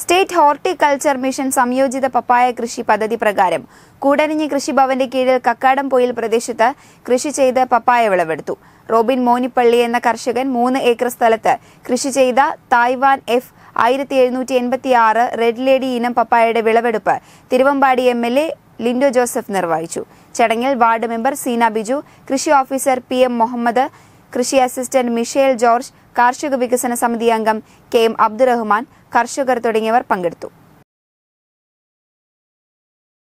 state horticulture mission സംയോജിത പപ്പായ കൃഷി പദ്ധതി പ്രകാരം കൂടരഞ്ഞി കൃഷിഭവന്റെ കീഴിൽ കക്കാടം പൊയിൽ പ്രദേശത്ത് കൃഷി ചെയ്ത് പപ്പായ വിളവെടുത്തു റോബിൻ മോനിപ്പള്ളി എന്ന കർഷകൻ മൂന്ന് ഏക്കർ സ്ഥലത്ത് കൃഷി ചെയ്ത തായ്വാൻ എഫ് ആയിരത്തി എഴുന്നൂറ്റി എൺപത്തി ആറ് റെഡ് ലേഡി ഇനം പപ്പായയുടെ വിളവെടുപ്പ് Thiruvambady M L A Linto Joseph നിർവഹിച്ചു ചടങ്ങിൽ വാർഡ് മെമ്പർ സീന ബിജു കൃഷി ഓഫീസർ പി എം മുഹമ്മദ് കൃഷി അസിസ്റ്റന്റ് മിഷേൽ ജോർജ് കാർഷിക വികസന സമിതി അംഗം കെ എം അബ്ദുറഹ്മാൻ കർഷകർ തുടങ്ങിയവർ പങ്കെടുത്തു